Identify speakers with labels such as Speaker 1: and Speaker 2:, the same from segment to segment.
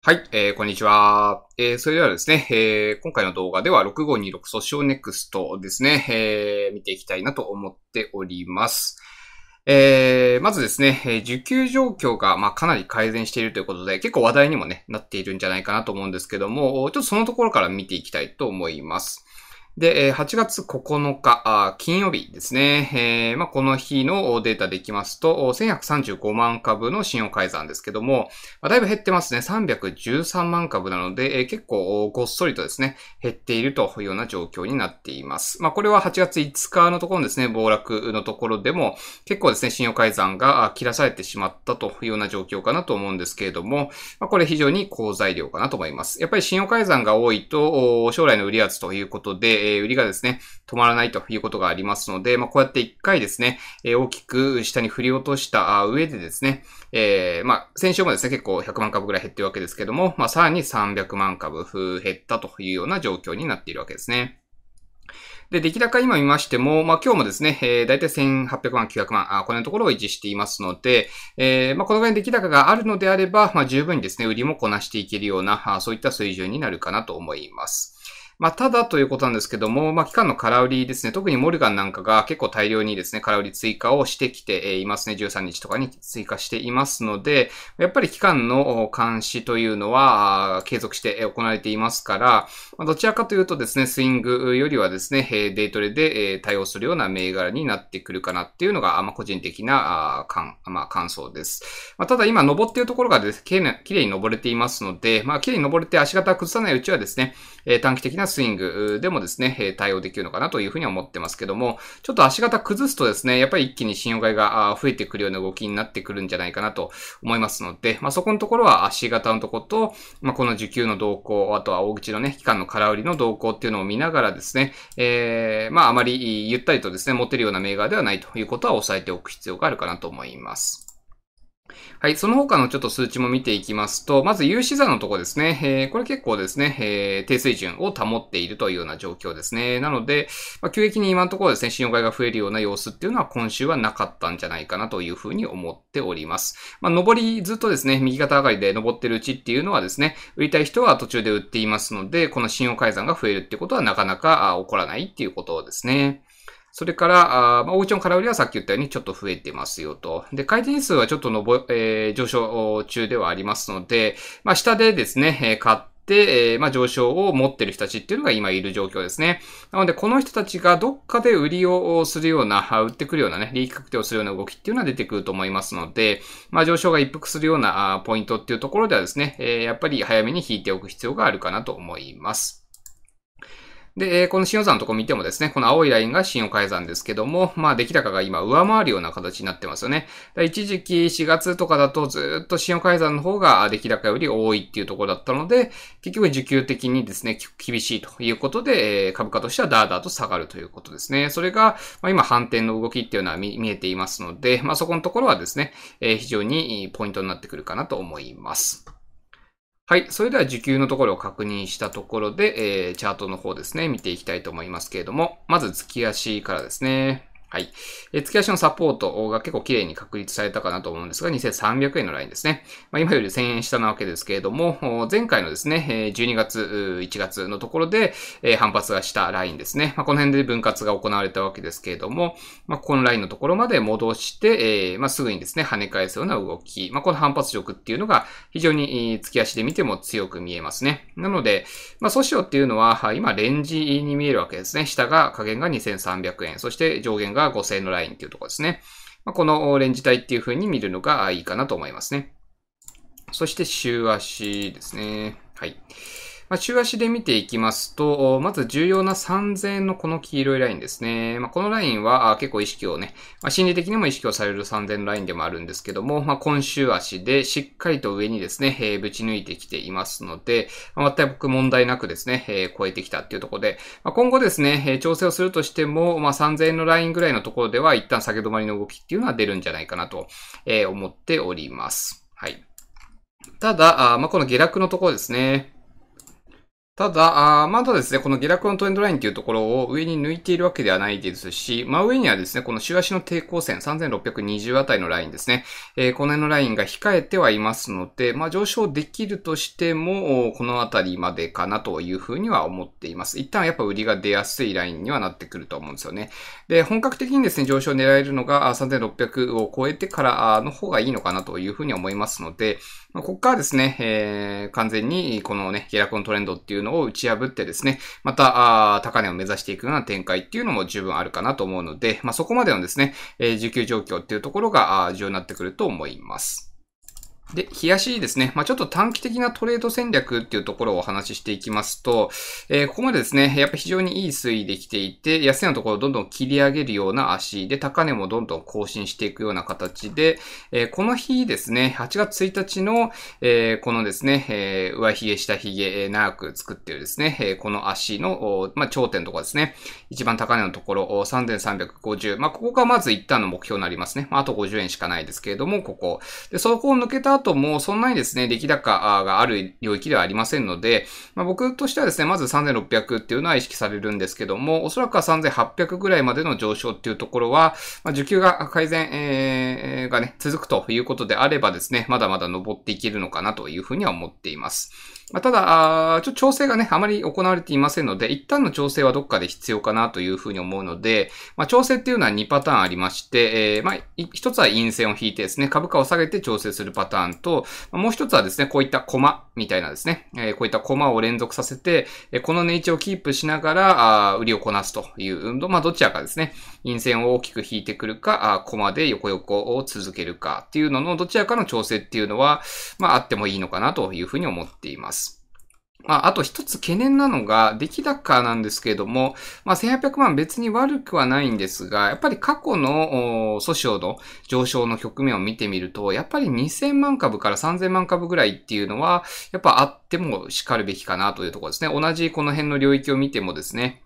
Speaker 1: はい、えー、こんにちは。えー、それではですね、えー、今回の動画では6526訴訟ネクストですね、えー、見ていきたいなと思っております。えー、まずですね、え受給状況が、まあ、かなり改善しているということで、結構話題にもね、なっているんじゃないかなと思うんですけども、ちょっとそのところから見ていきたいと思います。で、8月9日、金曜日ですね。えー、まあ、この日のデータでいきますと、1135万株の信用改ざんですけども、まあ、だいぶ減ってますね。313万株なので、えー、結構ごっそりとですね、減っているというような状況になっています。まあ、これは8月5日のところですね、暴落のところでも、結構ですね、信用改ざんが切らされてしまったというような状況かなと思うんですけれども、まあ、これ非常に好材料かなと思います。やっぱり信用改ざんが多いと、将来の売り圧ということで、え売りがですね、止まらないということがありますので、まあ、こうやって一回ですね、え大きく下に振り落とした上でですね、えー、まあ、先週もですね、結構100万株ぐらい減ってるわけですけども、まあ、さらに300万株減ったというような状況になっているわけですね。で、出来高今見ましても、まあ、今日もですね、えー、だいたい1800万、900万、あこのところを維持していますので、えー、まあ、このぐらいの出来高があるのであれば、まあ、十分にですね、売りもこなしていけるような、そういった水準になるかなと思います。まあ、ただということなんですけども、まあ、期間の空売りですね、特にモルガンなんかが結構大量にですね、空売り追加をしてきていますね。13日とかに追加していますので、やっぱり期間の監視というのは継続して行われていますから、まあ、どちらかというとですね、スイングよりはですね、デイトレで対応するような銘柄になってくるかなっていうのが、まあ、個人的な感,、まあ、感想です。まあ、ただ今、登っているところがです、ね、綺麗に登れていますので、まあ、綺麗に登れて足型崩さないうちはですね、短期的なスイングでもですね、対応できるのかなというふうに思ってますけども、ちょっと足型崩すとですね、やっぱり一気に信用買いが増えてくるような動きになってくるんじゃないかなと思いますので、まあ、そこのところは足型のとこと、まあ、この受給の動向、あとは大口のね、期間の空売りの動向っていうのを見ながらですね、えー、まあ、あまりゆったりとですね、持てるような銘柄ではないということは押さえておく必要があるかなと思います。はい。その他のちょっと数値も見ていきますと、まず有資座のとこですね。えー、これ結構ですね、えー、低水準を保っているというような状況ですね。なので、まあ、急激に今のところですね、信用買いが増えるような様子っていうのは今週はなかったんじゃないかなというふうに思っております。まあ、上りずっとですね、右肩上がりで上ってるうちっていうのはですね、売りたい人は途中で売っていますので、この信用改ざんが増えるってことはなかなか起こらないっていうことですね。それから、あまあ、お家の空売りはさっき言ったようにちょっと増えてますよと。で、回転数はちょっとのぼ、えー、上昇中ではありますので、まあ、下でですね、えー、買って、えー、まあ、上昇を持ってる人たちっていうのが今いる状況ですね。なので、この人たちがどっかで売りをするような、売ってくるようなね、利益確定をするような動きっていうのは出てくると思いますので、まあ、上昇が一服するようなポイントっていうところではですね、えやっぱり早めに引いておく必要があるかなと思います。で、この新用算のとこ見てもですね、この青いラインが信用改ざんですけども、まあ出来高が今上回るような形になってますよね。一時期4月とかだとずっと信用改ざんの方が出来高より多いっていうところだったので、結局需給的にですね、厳しいということで、株価としてはダーダーと下がるということですね。それが、ま今反転の動きっていうのは見えていますので、まあそこのところはですね、非常にポイントになってくるかなと思います。はい。それでは時給のところを確認したところで、えー、チャートの方ですね、見ていきたいと思いますけれども、まず月足からですね。はい。え付き足のサポートが結構綺麗に確立されたかなと思うんですが、2300円のラインですね。まあ、今より1000円下なわけですけれども、前回のですね、12月、1月のところで反発がしたラインですね。まあ、この辺で分割が行われたわけですけれども、まあ、このラインのところまで戻して、えまあ、すぐにですね、跳ね返すような動き。まあ、この反発力っていうのが非常に付き足で見ても強く見えますね。なので、まあ、ソシオっていうのは、今レンジに見えるわけですね。下が加減が2300円、そして上限がが5000円のラインっていうところですね。まあ、このオレンジ帯っていう風に見るのがいいかなと思いますね。そして週足ですね。はい。まあ、週足で見ていきますと、まず重要な3000円のこの黄色いラインですね。まあ、このラインは結構意識をね、まあ、心理的にも意識をされる3000円のラインでもあるんですけども、まあ、今週足でしっかりと上にですね、えー、ぶち抜いてきていますので、まあ、全く問題なくですね、えー、超えてきたっていうところで、まあ、今後ですね、えー、調整をするとしても、まあ、3000円のラインぐらいのところでは一旦下げ止まりの動きっていうのは出るんじゃないかなと、えー、思っております。はい。ただ、あまあ、この下落のところですね。ただ、あまだですね、この下落のトレンドラインというところを上に抜いているわけではないですし、真上にはですね、この週足の抵抗線3620あたりのラインですね、えー、この辺のラインが控えてはいますので、まあ上昇できるとしても、このあたりまでかなというふうには思っています。一旦やっぱ売りが出やすいラインにはなってくると思うんですよね。で、本格的にですね、上昇を狙えるのが3600を超えてからの方がいいのかなというふうに思いますので、まあ、ここからですね、えー、完全にこのね、下落のトレンドっていうののを打ち破ってですね、また、高値を目指していくような展開っていうのも十分あるかなと思うので、まあ、そこまでのですね、えー、需給状況っていうところが重要になってくると思います。で、冷やしですね。まあ、ちょっと短期的なトレード戦略っていうところをお話ししていきますと、えー、ここまでですね、やっぱ非常にいい推移できていて、安値のところをどんどん切り上げるような足で、高値もどんどん更新していくような形で、えー、この日ですね、8月1日の、えー、このですね、え上髭、下髭、え長く作っているですね、えこの足の、まあ、頂点とかですね、一番高値のところ、3350。まあ、ここがまず一旦の目標になりますね。まあ、あと50円しかないですけれども、ここ。で、そこを抜けた後もそんなにですね、出来高がある領域ではありませんので、まあ、僕としてはですね、まず3600っていうのは意識されるんですけども、おそらくは3800ぐらいまでの上昇っていうところは、まあ、需給が改善、えー、がね、続くということであればですね、まだまだ上っていけるのかなというふうには思っています。まあ、ただ、ちょっと調整がね、あまり行われていませんので、一旦の調整はどっかで必要かなというふうに思うので、まあ、調整っていうのは2パターンありまして、えー、まあ、一つは陰線を引いてですね、株価を下げて調整するパターン案と、もう一つはですね、こういったコマみたいなですね、えこういったコマを連続させて、えこの値位置をキープしながら、あ売りをこなすという運動、まあ、どちらかですね、陰線を大きく引いてくるか、あコマで横横を続けるかっていうのの、どちらかの調整っていうのは、まあ、あってもいいのかなというふうに思っています。まあ、あと一つ懸念なのが、出来高なんですけれども、まあ、1800万別に悪くはないんですが、やっぱり過去の訴訟の上昇の局面を見てみると、やっぱり2000万株から3000万株ぐらいっていうのは、やっぱあっても叱るべきかなというところですね。同じこの辺の領域を見てもですね、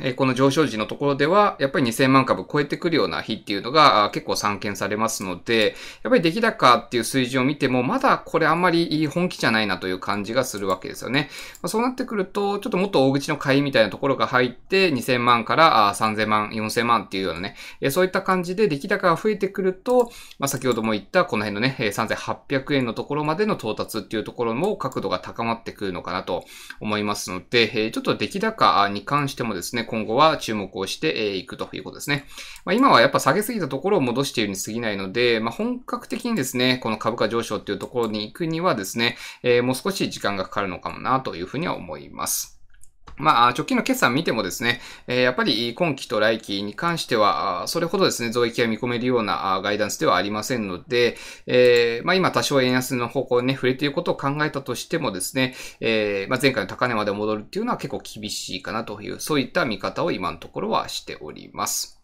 Speaker 1: えこの上昇時のところでは、やっぱり2000万株超えてくるような日っていうのが結構散見されますので、やっぱり出来高っていう水準を見ても、まだこれあんまり本気じゃないなという感じがするわけですよね。まそうなってくると、ちょっともっと大口の買いみたいなところが入って、2000万から3000万、4000万っていうようなね、えそういった感じで出来高が増えてくると、まあ、先ほども言ったこの辺のね、3800円のところまでの到達っていうところも角度が高まってくるのかなと思いますので、えちょっと出来高に関してもですね、今後は注目をしていくということですね。まあ、今はやっぱ下げすぎたところを戻しているに過ぎないので、まあ、本格的にですね、この株価上昇っていうところに行くにはですね、えー、もう少し時間がかかるのかもなというふうには思います。まあ、直近の決算見てもですね、えやっぱり今期と来期に関しては、それほどですね、増益が見込めるようなガイダンスではありませんので、えまあ今多少円安の方向にね、触れていることを考えたとしてもですね、えまあ前回の高値まで戻るっていうのは結構厳しいかなという、そういった見方を今のところはしております。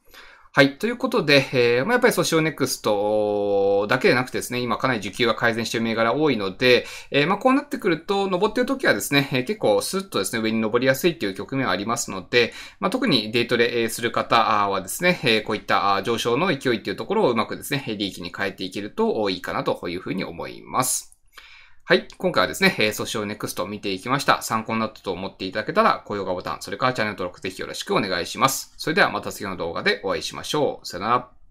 Speaker 1: はい。ということで、えー、まやっぱりソシオネクストだけでなくてですね、今かなり需給が改善している銘柄多いので、えー、まあ、こうなってくると、登っている時はですね、えー、結構スッとですね、上に登りやすいという局面はありますので、まあ、特にデートレする方はですね、えこういった上昇の勢いっていうところをうまくですね、利益に変えていけるといいかなというふうに思います。はい。今回はですね、えー、訴訟ネクストを見ていきました。参考になったと思っていただけたら、高評価ボタン、それからチャンネル登録ぜひよろしくお願いします。それではまた次の動画でお会いしましょう。さよなら。